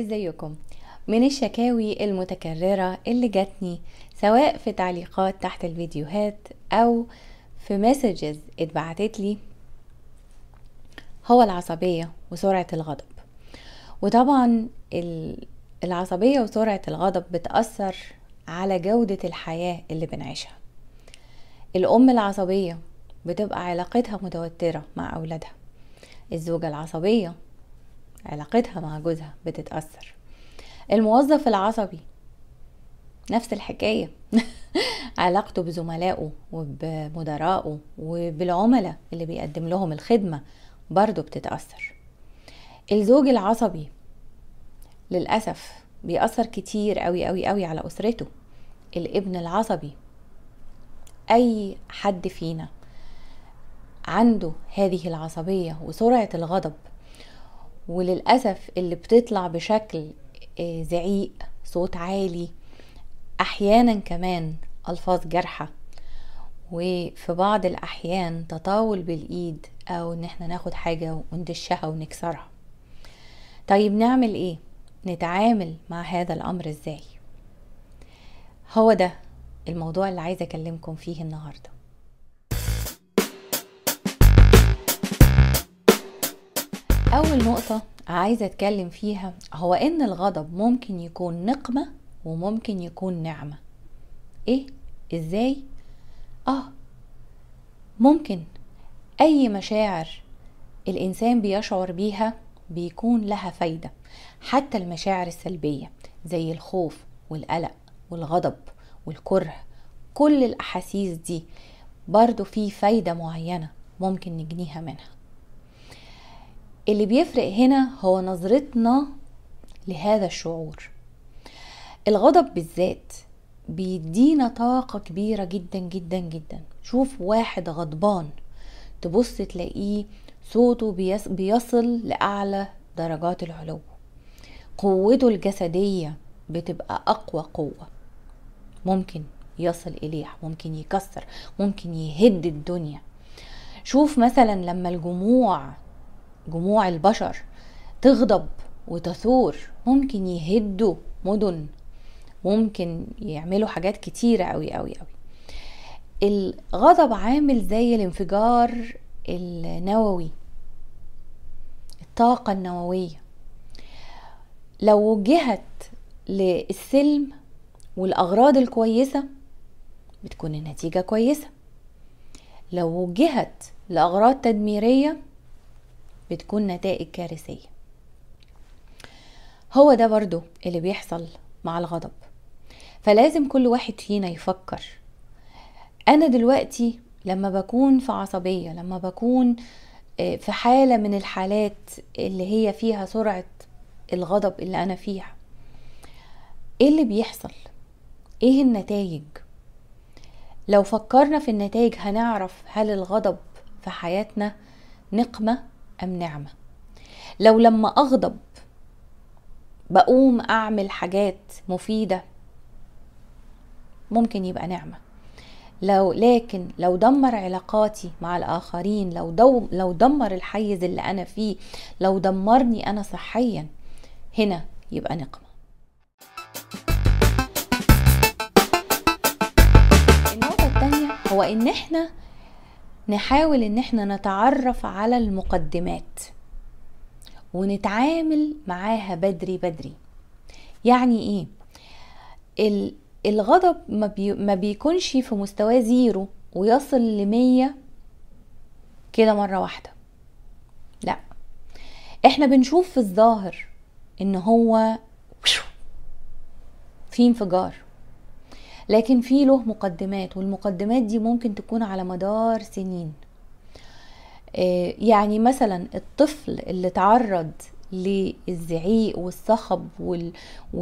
ازيكم من الشكاوي المتكررة اللي جاتني سواء في تعليقات تحت الفيديوهات او في مسجز اتبعتت لي هو العصبية وسرعة الغضب وطبعا العصبية وسرعة الغضب بتأثر على جودة الحياة اللي بنعيشها الأم العصبية بتبقى علاقتها متوترة مع أولادها الزوجة العصبية علاقتها مع جوزها بتتأثر الموظف العصبي نفس الحكاية علاقته بزملائه وبمدرائه وبالعملاء اللي بيقدم لهم الخدمة برضه بتتأثر الزوج العصبي للأسف بيأثر كتير قوي قوي قوي على أسرته الابن العصبي أي حد فينا عنده هذه العصبية وسرعة الغضب وللأسف اللي بتطلع بشكل آه، زعيق صوت عالي أحيانا كمان ألفاظ جارحة وفي بعض الأحيان تطاول بالإيد أو إن احنا ناخد حاجة وندشها ونكسرها طيب نعمل إيه؟ نتعامل مع هذا الأمر إزاي؟ هو ده الموضوع اللي عايزة أكلمكم فيه النهاردة أول نقطة عايزة أتكلم فيها هو إن الغضب ممكن يكون نقمة وممكن يكون نعمة إيه؟ إزاي؟ آه ممكن أي مشاعر الإنسان بيشعر بيها بيكون لها فايدة حتى المشاعر السلبية زي الخوف والقلق والغضب والكره كل الأحاسيس دي برضو في فايدة معينة ممكن نجنيها منها اللي بيفرق هنا هو نظرتنا لهذا الشعور الغضب بالذات بيدينا طاقة كبيرة جدا جدا جدا شوف واحد غضبان تبص تلاقيه صوته بيصل لأعلى درجات العلو قوته الجسدية بتبقى أقوى قوة ممكن يصل إليها ممكن يكسر ممكن يهد الدنيا شوف مثلا لما الجموع جموع البشر تغضب وتثور ممكن يهدوا مدن ممكن يعملوا حاجات كتيرة قوي قوي قوي الغضب عامل زي الانفجار النووي الطاقة النووية لو وجهت للسلم والأغراض الكويسة بتكون النتيجة كويسة لو وجهت لأغراض تدميرية بتكون نتائج كارثية هو ده برضو اللي بيحصل مع الغضب فلازم كل واحد فينا يفكر انا دلوقتي لما بكون في عصبية لما بكون آه، في حالة من الحالات اللي هي فيها سرعة الغضب اللي انا فيها ايه اللي بيحصل ايه النتائج لو فكرنا في النتائج هنعرف هل الغضب في حياتنا نقمة أم نعمة لو لما أغضب بقوم أعمل حاجات مفيدة ممكن يبقى نعمة لو لكن لو دمر علاقاتي مع الآخرين لو, دو لو دمر الحيز اللي أنا فيه لو دمرني أنا صحيا هنا يبقى نقمة النقطة التانية هو إن إحنا نحاول ان احنا نتعرف على المقدمات ونتعامل معاها بدري بدري يعني ايه الغضب ما, بي ما بيكونش في مستوى زيرو ويصل لمية كده مرة واحدة لا احنا بنشوف في الظاهر ان هو في انفجار لكن في له مقدمات والمقدمات دي ممكن تكون على مدار سنين آه، يعني مثلا الطفل اللي تعرض للزعيق والصخب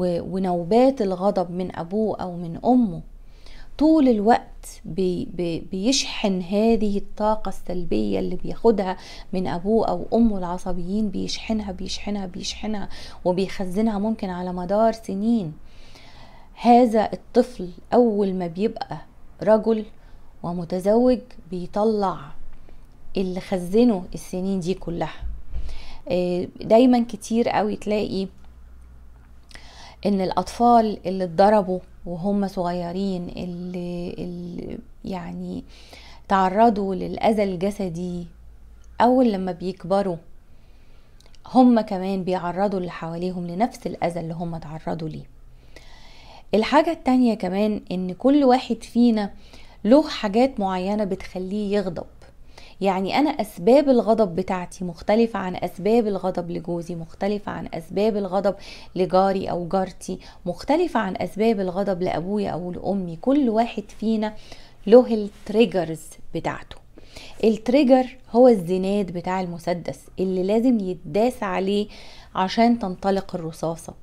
ونوبات الغضب من ابوه او من امه طول الوقت بي بي بيشحن هذه الطاقة السلبية اللي بياخدها من أبوه أو أمه العصبيين بيشحنها بيشحنها بيشحنها وبيخزنها ممكن على مدار سنين هذا الطفل اول ما بيبقى رجل ومتزوج بيطلع اللي خزنه السنين دي كلها آه، دايما كتير قوي تلاقي ان الاطفال اللي اتضربوا وهم صغيرين اللي, اللي يعني تعرضوا للاذى الجسدي اول لما بيكبروا هم كمان بيعرضوا اللي حواليهم لنفس الاذى اللي هم تعرضوا ليه الحاجة التانية كمان ان كل واحد فينا له حاجات معينة بتخليه يغضب يعني انا اسباب الغضب بتاعتي مختلفة عن اسباب الغضب لجوزي مختلفة عن اسباب الغضب لجاري او جارتي مختلفة عن اسباب الغضب لابويا او لامي كل واحد فينا له التريجرز بتاعته التريجر هو الزناد بتاع المسدس اللي لازم يتداس عليه عشان تنطلق الرصاصه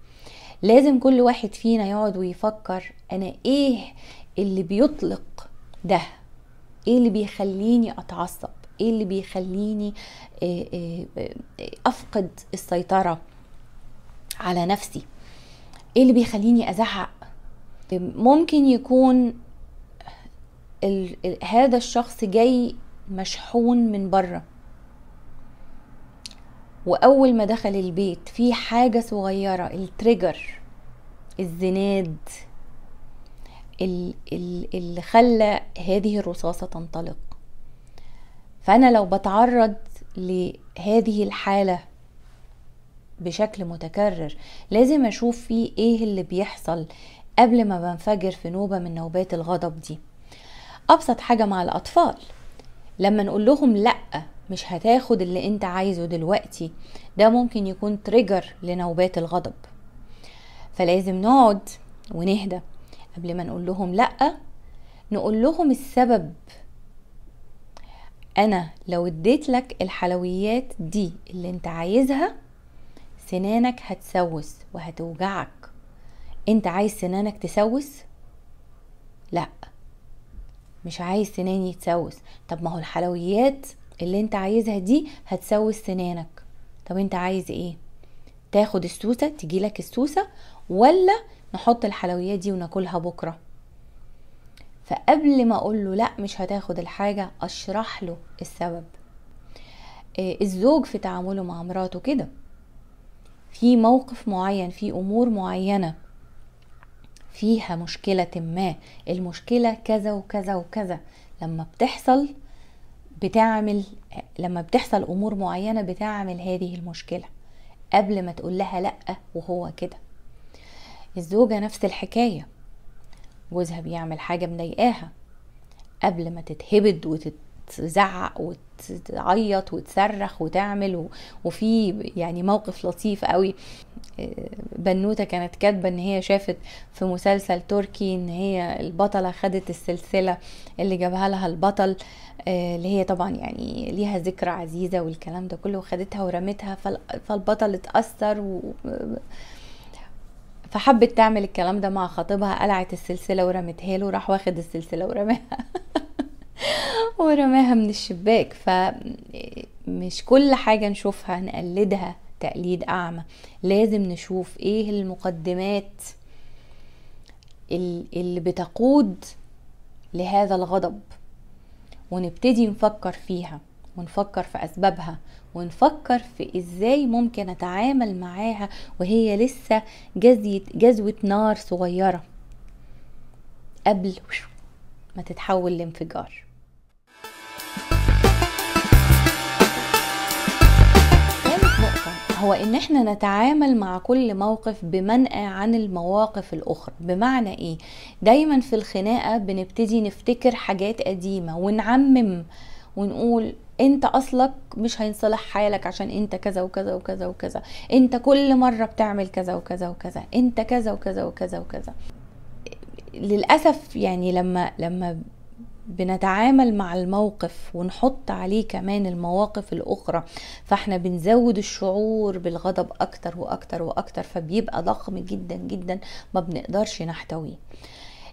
لازم كل واحد فينا يقعد ويفكر انا ايه اللي بيطلق ده ايه اللي بيخليني اتعصب ايه اللي بيخليني آه، آه، افقد السيطره على نفسي ايه اللي بيخليني ازعق ممكن يكون هذا الشخص جاي مشحون من بره واول ما دخل البيت في حاجه صغيره التريجر الزناد اللي خلى هذه الرصاصه تنطلق فانا لو بتعرض لهذه الحاله بشكل متكرر لازم اشوف في ايه اللي بيحصل قبل ما بنفجر في نوبه من نوبات الغضب دي ابسط حاجه مع الاطفال لما نقول لهم لا مش هتاخد اللي انت عايزه دلوقتي ده ممكن يكون تريجر لنوبات الغضب فلازم نقعد ونهدى قبل ما نقول لهم لا نقول لهم السبب انا لو اديت لك الحلويات دي اللي انت عايزها سنانك هتسوس وهتوجعك انت عايز سنانك تسوس لا مش عايز سناني تسوس طب ما هو الحلويات اللي انت عايزها دي هتسوي سنانك طب انت عايز ايه تاخد السوسة تجيلك السوسة ولا نحط الحلويات دي وناكلها بكرة فقبل ما اقول له لا مش هتاخد الحاجة اشرح له السبب آه، الزوج في تعامله مع مراته كده في موقف معين في امور معينه فيها مشكلة ما المشكلة كذا وكذا وكذا لما بتحصل بتعمل لما بتحصل امور معينه بتعمل هذه المشكله قبل ما تقول لها لا وهو كده الزوجه نفس الحكايه جوزها بيعمل حاجه مضايقاها قبل ما تتهبد وتت تزعق وتعيط وتصرخ وتعمل و... وفي يعني موقف لطيف قوي آه، بنوته كانت كاتبه ان هي شافت في مسلسل تركي ان هي البطله خدت السلسله اللي جابها لها البطل آه، اللي هي طبعا يعني ليها ذكرى عزيزه والكلام ده كله وخدتها ورمتها فالبطل اتاثر و... فحبت تعمل الكلام ده مع خطيبها قلعت السلسله ورمتها له راح واخد السلسله ورماها ورماها من الشباك فمش كل حاجة نشوفها نقلدها تقليد أعمى لازم نشوف إيه المقدمات اللي بتقود لهذا الغضب ونبتدي نفكر فيها ونفكر في أسبابها ونفكر في إزاي ممكن أتعامل معاها وهي لسه جزية جزوة نار صغيرة قبل ما تتحول لانفجار هو ان احنا نتعامل مع كل موقف بمنأى عن المواقف الاخرى بمعنى ايه دايما في الخناقه بنبتدي نفتكر حاجات قديمه ونعمم ونقول انت اصلك مش هينصلح حالك عشان انت كذا وكذا وكذا وكذا انت كل مره بتعمل كذا وكذا وكذا انت كذا وكذا وكذا وكذا للاسف يعني لما لما بنتعامل مع الموقف ونحط عليه كمان المواقف الأخرى فاحنا بنزود الشعور بالغضب أكتر وأكتر وأكتر فبيبقى ضخم جدا جدا ما بنقدرش نحتويه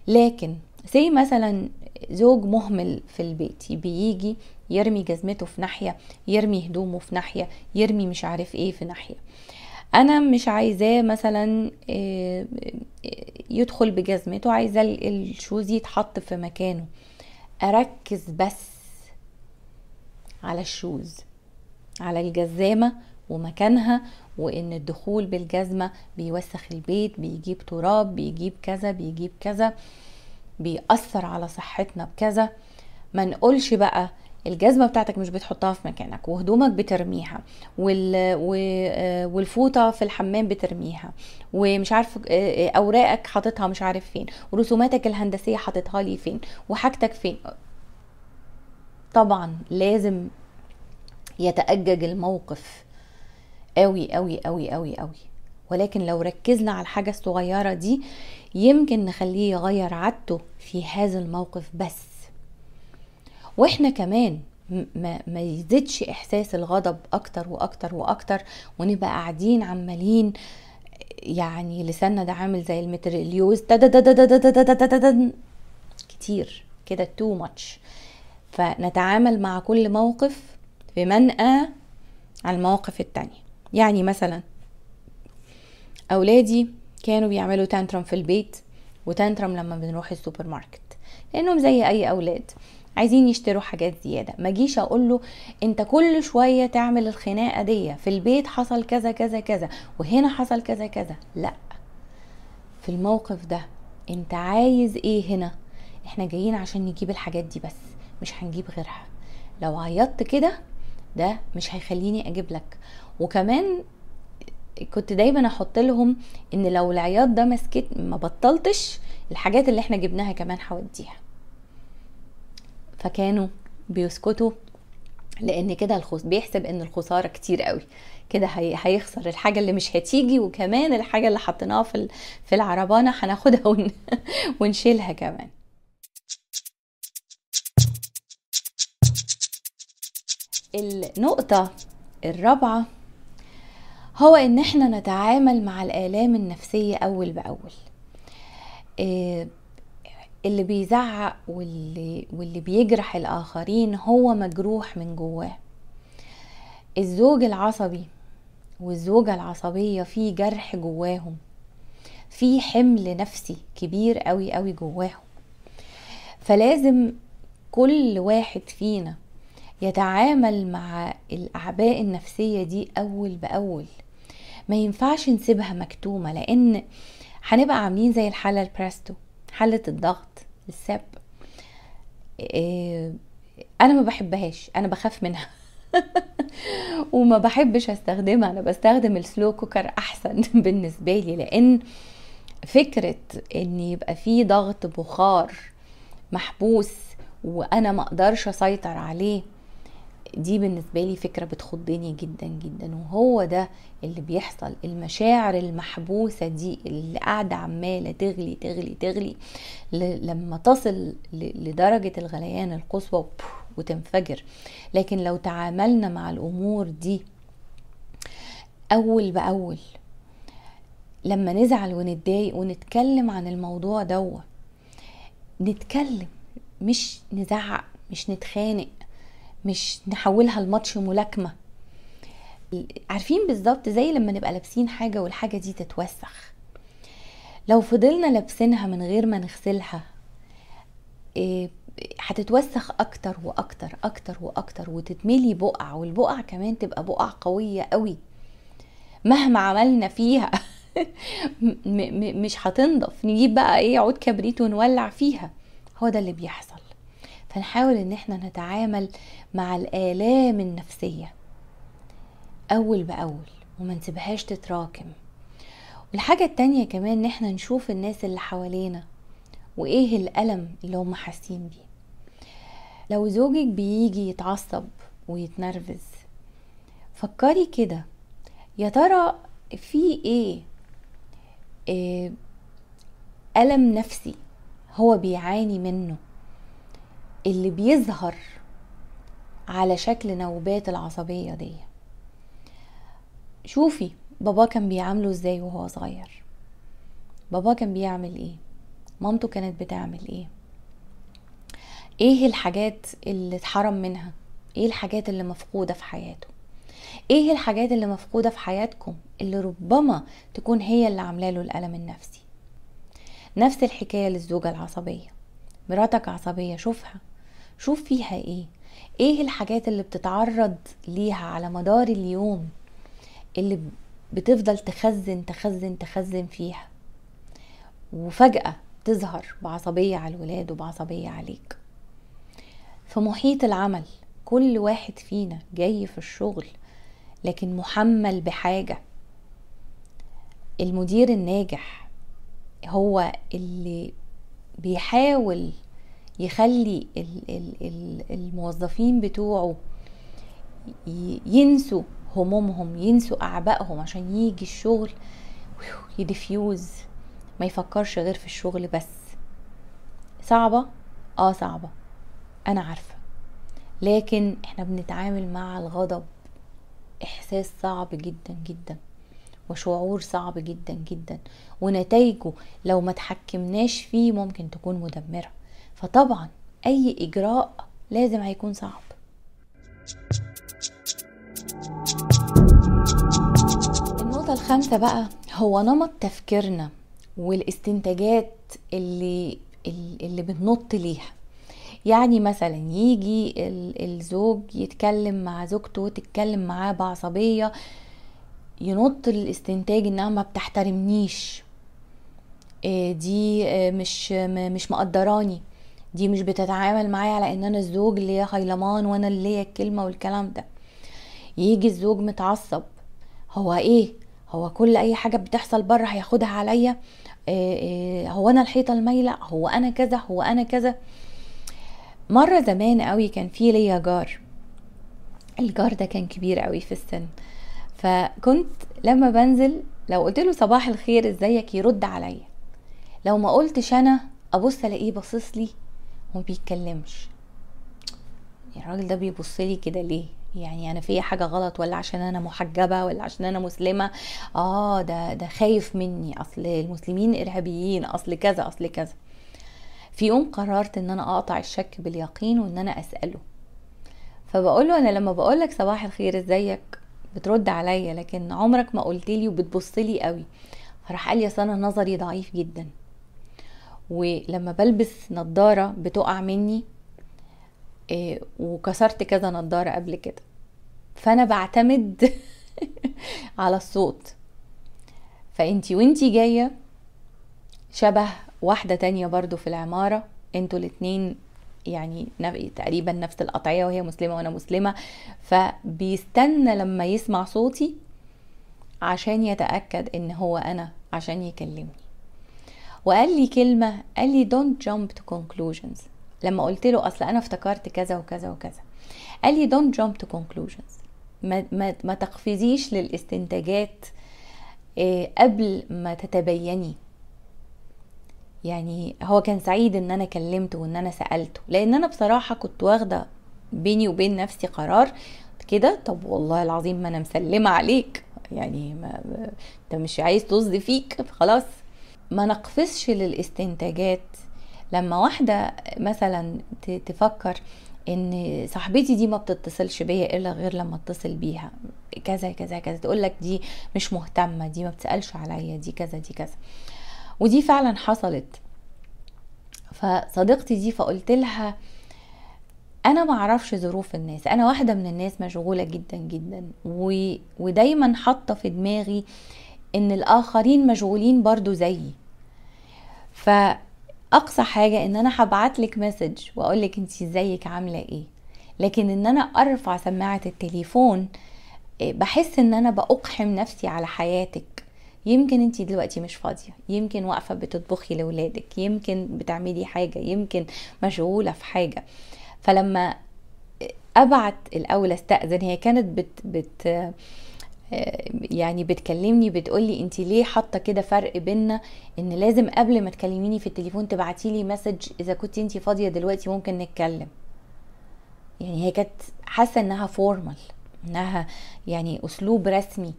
لكن زي مثلا زوج مهمل في البيت بيجي يرمي جزمته في ناحية يرمي هدومه في ناحية يرمي مش عارف ايه في ناحية انا مش عايزاه مثلا آه، آه، يدخل بجزمته عايزه الشوز يتحط في مكانه اركز بس على الشوز على الجزامه ومكانها وان الدخول بالجزمه بيوسخ البيت بيجيب تراب بيجيب كذا بيجيب كذا بيأثر على صحتنا بكذا ما نقولش بقى الجزمه بتاعتك مش بتحطها في مكانك وهدومك بترميها وال... و... آه، والفوطه في الحمام بترميها ومش عارف آه، آه، اوراقك حاططها مش عارف فين ورسوماتك الهندسيه حاططها لي فين وحاجتك فين طبعا لازم يتأجج الموقف قوي قوي قوي قوي قوي ولكن لو ركزنا على الحاجة الصغيرة دي يمكن نخليه يغير عادته في هذا الموقف بس واحنا كمان ما, ما يزيدش احساس الغضب اكتر واكتر واكتر ونبقى قاعدين عمالين يعني لساننا ده عامل زي المتريليوز كتير كده تو ماتش فنتعامل مع كل موقف بمنأى عن المواقف التانية يعني مثلا أولادي كانوا بيعملوا تانترم في البيت وتانترم لما بنروح السوبر ماركت لأنهم زي أي أولاد عايزين يشتروا حاجات زياده ما جيش اقول له انت كل شويه تعمل الخناقه دي في البيت حصل كذا كذا كذا وهنا حصل كذا كذا لا في الموقف ده انت عايز ايه هنا احنا جايين عشان نجيب الحاجات دي بس مش هنجيب غيرها لو عيطت كده ده مش هيخليني اجيب لك وكمان كنت دايما احط لهم ان لو العياط ده مسكت ما بطلتش الحاجات اللي احنا جبناها كمان هوديها فكانوا بيسكتوا لان كده الخص... بيحسب ان الخساره كتير قوي كده هي... هيخسر الحاجه اللي مش هتيجي وكمان الحاجه اللي حطيناها في ال... في العربانه هناخدها ون... ونشيلها كمان النقطه الرابعه هو ان احنا نتعامل مع الالام النفسيه اول باول إيه اللي بيزعق واللي, واللي بيجرح الآخرين هو مجروح من جواه الزوج العصبي والزوجة العصبية في جرح جواهم في حمل نفسي كبير قوي قوي جواهم فلازم كل واحد فينا يتعامل مع الأعباء النفسية دي أول بأول ما ينفعش نسيبها مكتومة لأن هنبقى عاملين زي الحالة البريستو حالة الضغط السب آه، انا ما بحبهاش انا بخاف منها وما بحبش استخدمها انا بستخدم السلو كوكر احسن بالنسبه لي لان فكره ان يبقى في ضغط بخار محبوس وانا ما اقدرش اسيطر عليه دي بالنسبه لي فكره بتخضني جدا جدا وهو ده اللي بيحصل المشاعر المحبوسه دي اللي قاعده عماله تغلي تغلي تغلي لما تصل لدرجه الغليان القصوى وتنفجر لكن لو تعاملنا مع الامور دي اول باول لما نزعل ونتضايق ونتكلم عن الموضوع دوت نتكلم مش نزعق مش نتخانق مش نحولها لماتش ملاكمه عارفين بالظبط زي لما نبقى لابسين حاجه والحاجه دي تتوسخ لو فضلنا لابسينها من غير ما نغسلها إيه، هتتوسخ اكتر واكتر اكتر واكتر وتتملي بقع والبقع كمان تبقى بقع قويه قوي مهما عملنا فيها مش هتنضف نجيب بقى ايه عود كبريت ونولع فيها هو ده اللي بيحصل فنحاول ان احنا نتعامل مع الآلام النفسية أول بأول وما نسيبهاش تتراكم والحاجة التانية كمان ان احنا نشوف الناس اللي حوالينا وايه الألم اللي هم حاسين بيه لو زوجك بيجي يتعصب ويتنرفز فكري كده يا ترى في ايه, إيه ألم نفسي هو بيعاني منه اللي بيظهر على شكل نوبات العصبية دي شوفي بابا كان بيعامله ازاي وهو صغير بابا كان بيعمل ايه مامته كانت بتعمل ايه ايه الحاجات اللي اتحرم منها ايه الحاجات اللي مفقودة في حياته ايه الحاجات اللي مفقودة في حياتكم اللي ربما تكون هي اللي عامله له الألم النفسي نفس الحكاية للزوجة العصبية مراتك عصبية شوفها شوف فيها ايه ايه الحاجات اللي بتتعرض ليها على مدار اليوم اللي بتفضل تخزن تخزن تخزن فيها وفجأة تظهر بعصبية على الولاد وبعصبية عليك في محيط العمل كل واحد فينا جاي في الشغل لكن محمل بحاجة المدير الناجح هو اللي بيحاول يخلي الموظفين بتوعه ينسوا همومهم ينسوا اعبائهم عشان يجي الشغل يدفيوز ما يفكرش غير في الشغل بس صعبه اه صعبه انا عارفه لكن احنا بنتعامل مع الغضب احساس صعب جدا جدا وشعور صعب جدا جدا ونتائجه لو ما تحكمناش فيه ممكن تكون مدمره فطبعا اي اجراء لازم هيكون صعب النقطة الخامسة بقى هو نمط تفكيرنا والاستنتاجات اللي اللي بننط ليها يعني مثلا يجي الزوج يتكلم مع زوجته تتكلم معاه بعصبية ينط الاستنتاج انها ما بتحترمنيش آه، دي آه، مش مش مقدراني دي مش بتتعامل معايا على ان انا الزوج اللي خيلمان وانا اللي ليا الكلمه والكلام ده يجي الزوج متعصب هو ايه هو كل اي حاجه بتحصل بره هياخدها عليا آه، آه، هو انا الحيطه المايله هو انا كذا هو انا كذا مره زمان قوي كان في ليا جار الجار ده كان كبير قوي في السن فكنت لما بنزل لو قلت له صباح الخير ازيك يرد عليا لو ما قلتش انا ابص الاقيه باصص لي وما بيتكلمش الراجل ده بيبص لي كده ليه يعني انا في حاجه غلط ولا عشان انا محجبه ولا عشان انا مسلمه اه ده ده خايف مني اصل المسلمين ارهابيين اصل كذا اصل كذا في يوم قررت ان انا اقطع الشك باليقين وان انا اساله فبقول له انا لما بقول لك صباح الخير ازيك بترد عليا لكن عمرك ما قلت لي وبتبص لي قوي فراح قال لي انا نظري ضعيف جدا ولما بلبس نضارة بتقع مني آه، وكسرت كذا نضارة قبل كده فأنا بعتمد على الصوت فانتي وانتي جاية شبه واحدة تانية برضو في العمارة انتوا الاتنين يعني تقريبا نفس القطعية وهي مسلمة وانا مسلمة فبيستنى لما يسمع صوتي عشان يتأكد ان هو انا عشان يكلمني وقال لي كلمه قال لي don't jump to conclusions لما قلت له اصل انا افتكرت كذا وكذا وكذا قال لي don't jump to conclusions ما, ما, ما تقفزيش للاستنتاجات آه، قبل ما تتبيني يعني هو كان سعيد ان انا كلمته وان انا سالته لان انا بصراحه كنت واخده بيني وبين نفسي قرار كده طب والله العظيم ما انا مسلمه عليك يعني ما انت مش عايز تصدي فيك خلاص ما نقفزش للاستنتاجات لما واحدة مثلا تفكر ان صاحبتي دي ما بتتصلش بيا الا غير لما اتصل بيها كذا كذا كذا تقول لك دي مش مهتمه دي ما بتسالش عليا دي كذا دي كذا ودي فعلا حصلت فصديقتي دي فقلت لها انا ما اعرفش ظروف الناس انا واحده من الناس مشغوله جدا جدا و... ودايما حاطه في دماغي آه ان الاخرين مشغولين برضو زيي فاقصى حاجه ان انا هبعت لك مسج واقول لك انت ازيك عامله ايه لكن ان انا ارفع سماعه التليفون آه، بحس ان انا باقحم نفسي على حياتك يمكن انت دلوقتي مش فاضيه يمكن واقفه بتطبخي لاولادك يمكن بتعملي حاجه يمكن مشغوله في حاجه فلما ابعت الاول استاذن هي كانت بت بت يعني بتكلمني بتقولي انت ليه حاطه كده فرق بينا ان لازم قبل ما تكلميني في التليفون تبعتي لي مسج اذا كنت انت فاضيه دلوقتي ممكن نتكلم يعني هي كانت حاسه انها فورمال انها يعني اسلوب رسمي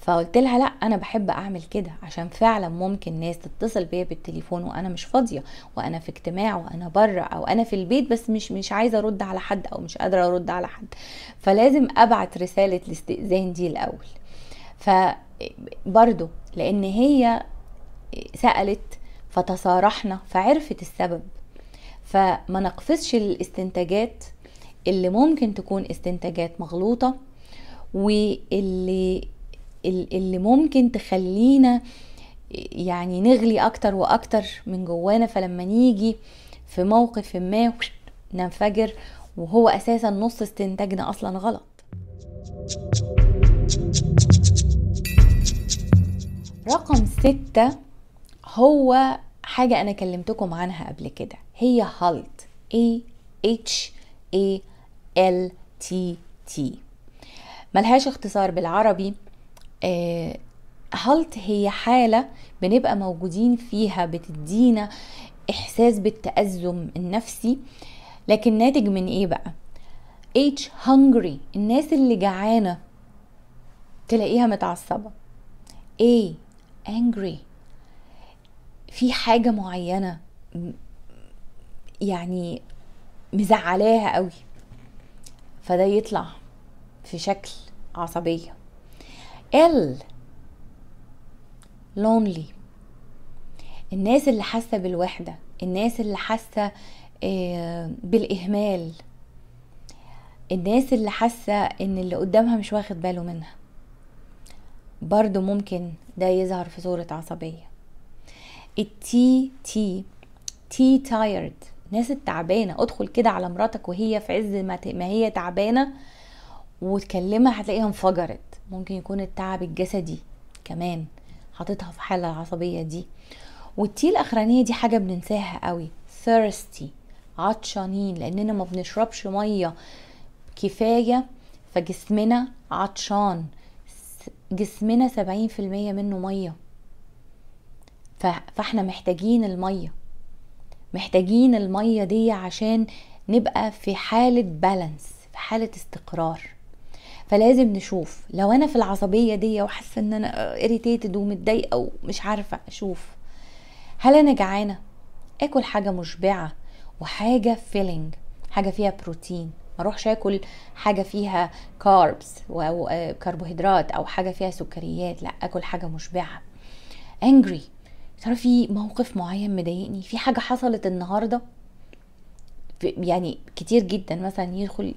فقلت لها لا انا بحب اعمل كده عشان فعلا ممكن ناس تتصل بيا بالتليفون وانا مش فاضيه وانا في اجتماع وانا بره او انا في البيت بس مش مش عايزه ارد على حد او مش قادره ارد على حد فلازم ابعت رساله الاستئذان دي الاول ف برضه لان هي سالت فتصارحنا فعرفت السبب فما نقفزش الاستنتاجات اللي ممكن تكون استنتاجات مغلوطه واللي اللي ممكن تخلينا يعني نغلي اكتر واكتر من جوانا فلما نيجي في موقف ما ننفجر وهو اساسا نص استنتاجنا اصلا غلط رقم ستة هو حاجة أنا كلمتكم عنها قبل كده هي هالت A H A L T T ملهاش اختصار بالعربي آه، هلت هي حالة بنبقى موجودين فيها بتدينا إحساس بالتأزم النفسي لكن ناتج من إيه بقى؟ H hungry الناس اللي جعانة تلاقيها متعصبة A angry في حاجة معينة يعني مزعلاها قوي فده يطلع في شكل عصبية ال لونلي الناس اللي حاسه بالوحده الناس اللي حاسه آه، بالاهمال الناس اللي حاسه ان اللي قدامها مش واخد باله منها برضو ممكن ده يظهر في صورة عصبية التي تي تي تايرد الناس التعبانة ادخل كده على مراتك وهي في عز ما هي تعبانة وتكلمها هتلاقيها انفجرت ممكن يكون التعب الجسدي كمان حاططها في حالة العصبية دي والتي الأخرانية دي حاجة بننساها قوي thirsty عطشانين لأننا ما بنشربش مية كفاية فجسمنا عطشان جسمنا سبعين في المية منه مية فاحنا محتاجين المية محتاجين المية دي عشان نبقى في حالة بالانس في حالة استقرار فلازم نشوف لو انا في العصبيه دي وحاسه ان انا اريتيتد ومتضايقه ومش عارفه اشوف هل انا جعانه اكل حاجه مشبعه وحاجه فيلينج حاجه فيها بروتين ما اروحش اكل حاجه فيها كاربس او كربوهيدرات آه، او حاجه فيها سكريات لا اكل حاجه مشبعه انجري ترى في موقف معين مضايقني في حاجه حصلت النهارده يعني كتير جدا مثلا يدخل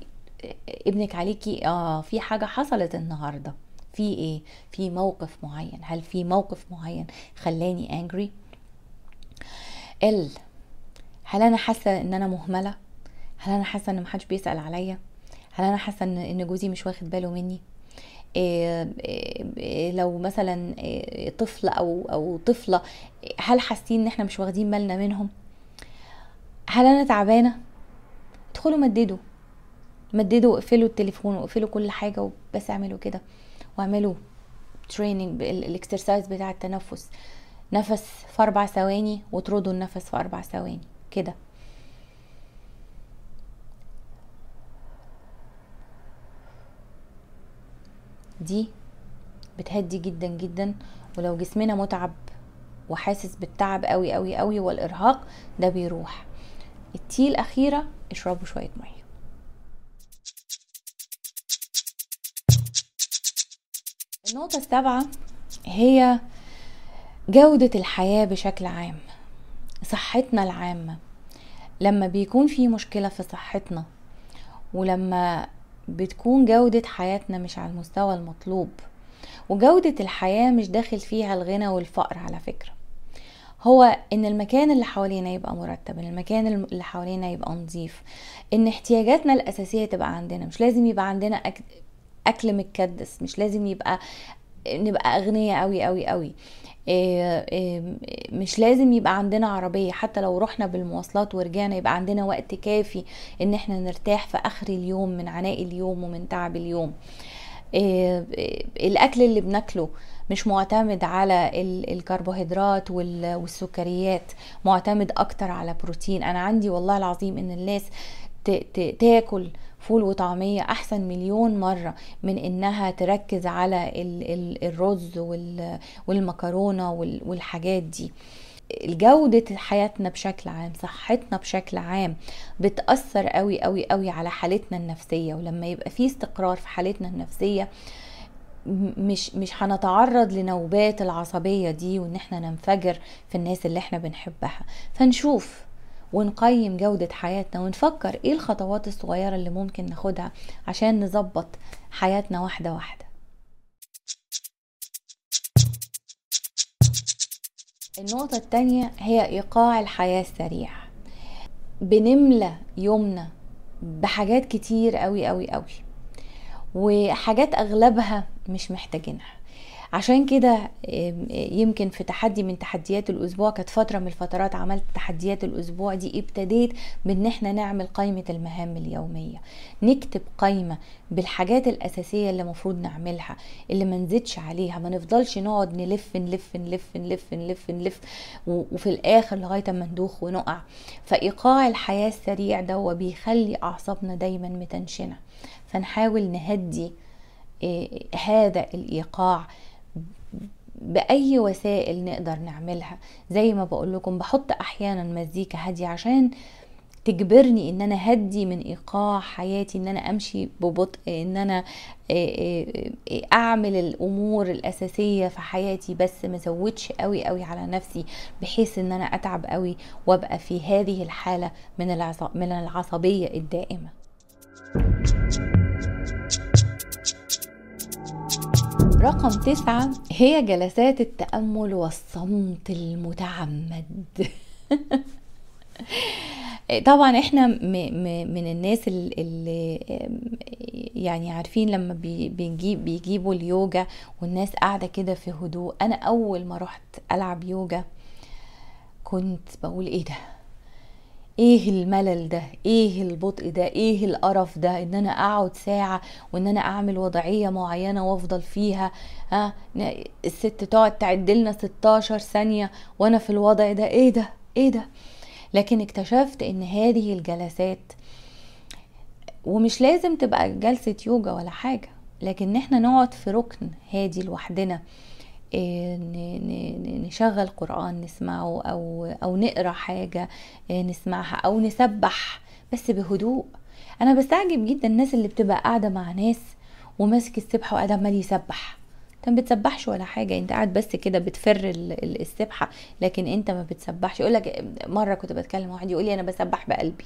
ابنك عليكي اه في حاجه حصلت النهارده في ايه في موقف معين هل في موقف معين خلاني انجري ال هل انا حاسه ان انا مهمله هل انا حاسه ان محدش بيسال عليا هل انا حاسه ان ان جوزي مش واخد باله مني إيه إيه لو مثلا إيه طفل او او طفله هل حاسين ان احنا مش واخدين بالنا منهم هل انا تعبانه ادخلوا مددوا مددوا واقفلوا التليفون واقفلوا كل حاجه وبس اعملوا كده واعملوا تريننج الاكسرسايز بتاع التنفس نفس في اربع ثواني وطردوا النفس في اربع ثواني كده دي بتهدي جدا جدا ولو جسمنا متعب وحاسس بالتعب قوي قوي قوي والارهاق ده بيروح التي الاخيره اشربوا شويه ميه النقطة السابعة هي جودة الحياة بشكل عام صحتنا العامة لما بيكون في مشكلة في صحتنا ولما بتكون جودة حياتنا مش على المستوى المطلوب وجودة الحياة مش داخل فيها الغنى والفقر على فكرة هو ان المكان اللي حوالينا يبقى مرتب ان المكان اللي حوالينا يبقى نظيف ان احتياجاتنا الاساسيه تبقى عندنا مش لازم يبقى عندنا أكد... اكل متكدس مش لازم يبقى نبقى اغنياء قوي قوي قوي آه، آه، مش لازم يبقى عندنا عربية حتى لو رحنا بالمواصلات ورجعنا يبقى عندنا وقت كافي ان احنا نرتاح في اخر اليوم من عناء اليوم ومن تعب اليوم آه، الاكل اللي بناكله مش معتمد على الكربوهيدرات والسكريات معتمد اكتر على بروتين انا عندي والله العظيم ان الناس تاكل فول وطعمية أحسن مليون مرة من إنها تركز على الرز والمكرونة والحاجات دي جودة حياتنا بشكل عام صحتنا بشكل عام بتأثر قوي قوي قوي على حالتنا النفسية ولما يبقى في استقرار في حالتنا النفسية مش مش هنتعرض لنوبات العصبيه دي وان احنا ننفجر في الناس اللي احنا بنحبها فنشوف ونقيم جودة حياتنا ونفكر ايه الخطوات الصغيرة اللي ممكن ناخدها عشان نظبط حياتنا واحدة واحدة النقطة التانية هي إيقاع الحياة السريع بنملى يومنا بحاجات كتير قوي قوي قوي وحاجات أغلبها مش محتاجينها عشان كده يمكن في تحدي من تحديات الاسبوع كانت فتره من الفترات عملت تحديات الاسبوع دي ابتديت بان احنا نعمل قائمه المهام اليوميه نكتب قائمه بالحاجات الاساسيه اللي المفروض نعملها اللي ما نزيدش عليها ما نفضلش نقعد نلف نلف نلف نلف نلف نلف وفي الاخر لغايه ما ندوخ ونقع فايقاع الحياه السريع ده بيخلي اعصابنا دايما متنشنه فنحاول نهدي آه، هذا الايقاع باي وسائل نقدر نعملها زي ما بقول لكم بحط احيانا مزيكا هاديه عشان تجبرني ان انا هدي من ايقاع حياتي ان انا امشي ببطء ان انا اعمل الامور الاساسيه في حياتي بس ما زودش قوي قوي على نفسي بحيث ان انا اتعب قوي وابقى في هذه الحاله من العصبيه الدائمه رقم تسعة هي جلسات التأمل والصمت المتعمد طبعا احنا من الناس اللي يعني عارفين لما بنجيب بيجيبوا اليوجا والناس قاعده كده في هدوء انا اول ما رحت العب يوجا كنت بقول ايه ده ايه الملل ده ايه البطء ده ايه القرف ده ان انا اقعد ساعه وان انا اعمل وضعيه معينه وافضل فيها ها الست تقعد تعدلنا 16 ثانيه وانا في الوضع ده ايه ده ايه ده لكن اكتشفت ان هذه الجلسات ومش لازم تبقى جلسه يوجا ولا حاجه لكن احنا نقعد في ركن هادي لوحدنا إيه، نشغل قرآن نسمعه أو أو نقرا حاجة آه، نسمعها أو نسبح بس بهدوء أنا بستعجب جدا الناس اللي بتبقى قاعدة مع ناس وماسك السبحة وقاعد عمال يسبح انت ما بتسبحش ولا حاجه انت قاعد بس كده بتفر السبحه لكن انت ما بتسبحش يقول لك مره كنت بتكلم واحد يقول لي انا بسبح بقلبي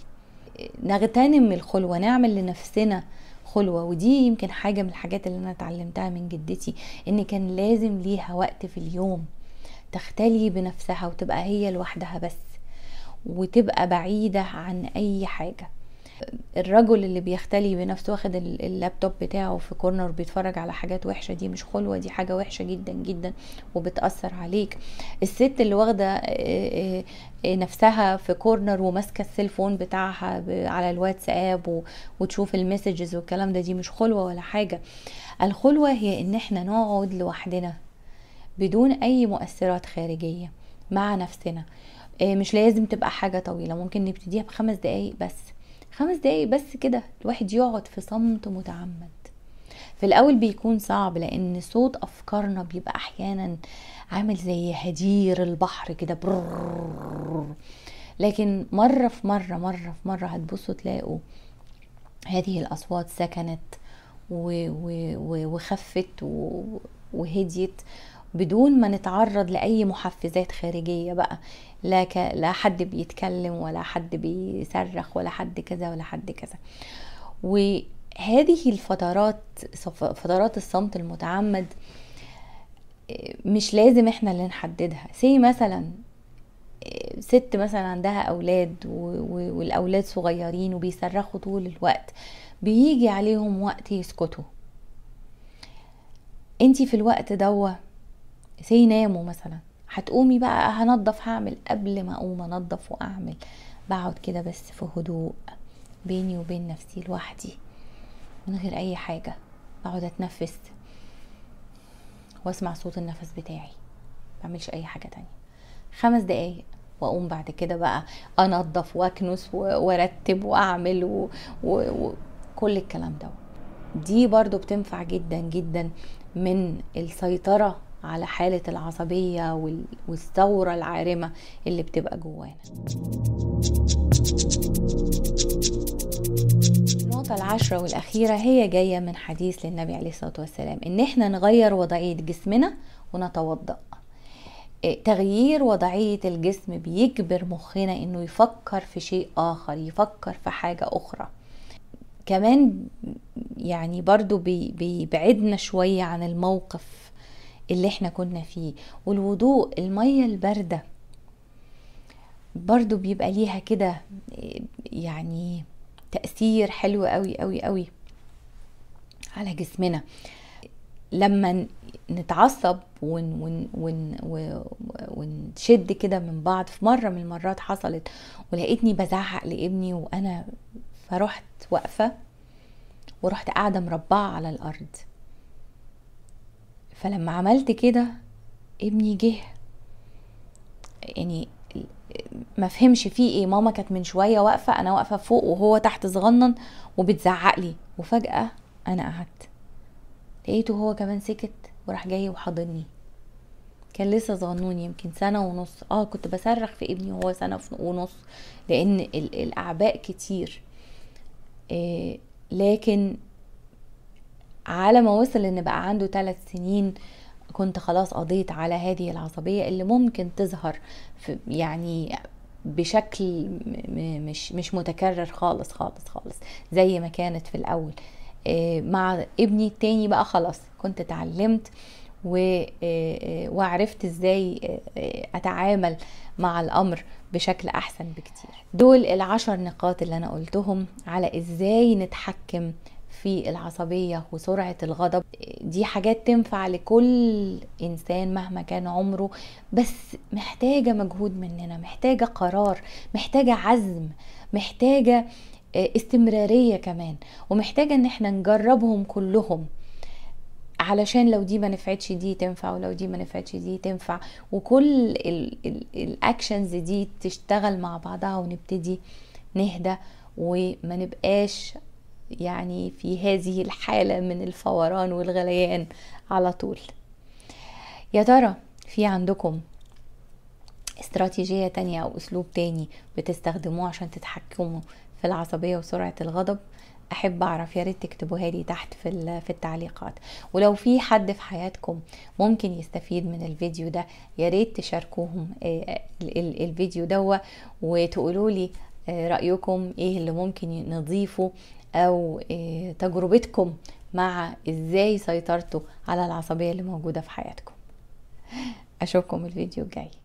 نغتنم الخلوه نعمل لنفسنا خلوه ودي يمكن حاجه من الحاجات اللي انا اتعلمتها من جدتي ان كان لازم ليها وقت في اليوم تختلي بنفسها وتبقى هي لوحدها بس وتبقى بعيده عن اي حاجه الرجل اللي بيختلي بنفسه واخد اللابتوب بتاعه في كورنر بيتفرج على حاجات وحشه دي مش خلوه دي حاجه وحشه جدا جدا وبتاثر عليك الست اللي واخده نفسها في كورنر وماسكه السيلفون بتاعها على الواتساب وتشوف المسجز والكلام ده دي مش خلوه ولا حاجه الخلوه هي ان احنا نقعد لوحدنا بدون اي مؤثرات خارجيه مع نفسنا مش لازم تبقى حاجه طويله ممكن نبتديها بخمس دقايق بس خمس دقايق بس كده الواحد يقعد في صمت متعمد في الاول بيكون صعب لان صوت افكارنا بيبقى احيانا عامل زي هدير البحر كده لكن مرة في مرة مرة في مرة هتبصوا تلاقوا هذه الأصوات سكنت و و و وخفت و وهديت بدون ما نتعرض لأي محفزات خارجية بقى لا ك... لا حد بيتكلم ولا حد بيصرخ ولا حد كذا ولا حد كذا وهذه الفترات فترات الصمت المتعمد آه، مش لازم احنا اللي نحددها سي مثلا آه، ست مثلا عندها اولاد والاولاد صغيرين وبيصرخوا طول الوقت بيجي عليهم وقت يسكتوا انتي في الوقت دوا سي ناموا مثلا هتقومي بقى هنضف هعمل قبل ما اقوم انضف واعمل بقعد كده بس في هدوء بيني وبين نفسي لوحدي من غير اي حاجه بقعد اتنفس واسمع صوت النفس بتاعي بعملش اي حاجه تانية خمس دقايق واقوم بعد كده بقى انضف واكنس وارتب واعمل وكل و... و... الكلام ده دي برضو بتنفع جدا جدا من السيطرة على حالة العصبية والثورة العارمة اللي بتبقى جوانا النقطة العشرة والأخيرة هي جاية من حديث للنبي عليه الصلاة والسلام إن إحنا نغير وضعية جسمنا ونتوضأ إيه، تغيير وضعية الجسم بيجبر مخنا إنه يفكر في شيء آخر يفكر في حاجة أخرى كمان يعني برضو بيبعدنا شوية عن الموقف اللي احنا كنا فيه والوضوء المية الباردة برضو بيبقى ليها كده يعني تأثير حلو قوي قوي قوي على جسمنا لما نتعصب ون ون ون ونشد كده من بعض في مره من المرات حصلت ولقيتني بزعق لابني وانا فرحت واقفه ورحت قاعده مربعه على الارض فلما عملت كده ابني جه يعني ما فهمش فيه ايه ماما كانت من شويه واقفه انا واقفه فوق وهو تحت صغنن وبتزعق لي وفجاه انا قعدت لقيته هو كمان سكت وراح جاي وحاضني كان لسه صغنون يمكن سنه ونص اه كنت بصرخ في ابني وهو سنه ونص لان الاعباء كتير آه لكن على ما وصل ان بقى عنده ثلاث سنين كنت خلاص قضيت على هذه العصبية اللي ممكن تظهر في يعني بشكل مش مش متكرر خالص خالص خالص زي ما كانت في الاول آه، مع ابني التاني بقى خلاص كنت اتعلمت آه، آه، وعرفت ازاي اتعامل مع الامر بشكل احسن بكتير دول العشر نقاط اللي انا قلتهم على ازاي نتحكم في العصبية وسرعة الغضب دي حاجات تنفع لكل إنسان مهما كان عمره بس محتاجة مجهود مننا محتاجة قرار محتاجة عزم محتاجة آه، استمرارية كمان ومحتاجة إن احنا نجربهم كلهم علشان لو دي ما نفعتش دي تنفع ولو دي ما نفعتش دي تنفع وكل الاكشنز دي تشتغل مع بعضها ونبتدي نهدى وما نبقاش يعني في هذه الحالة من الفوران والغليان على طول يا ترى في عندكم استراتيجية تانية أو أسلوب تاني بتستخدموه عشان تتحكموا في العصبية وسرعة الغضب احب اعرف يا ريت تكتبوها لي تحت في في التعليقات ولو في حد في حياتكم ممكن يستفيد من الفيديو ده يا ريت تشاركوهم آه، الفيديو ده وتقولوا لي آه، رايكم ايه اللي ممكن نضيفه او آه، تجربتكم مع ازاي سيطرتوا على العصبيه اللي موجوده في حياتكم اشوفكم الفيديو الجاي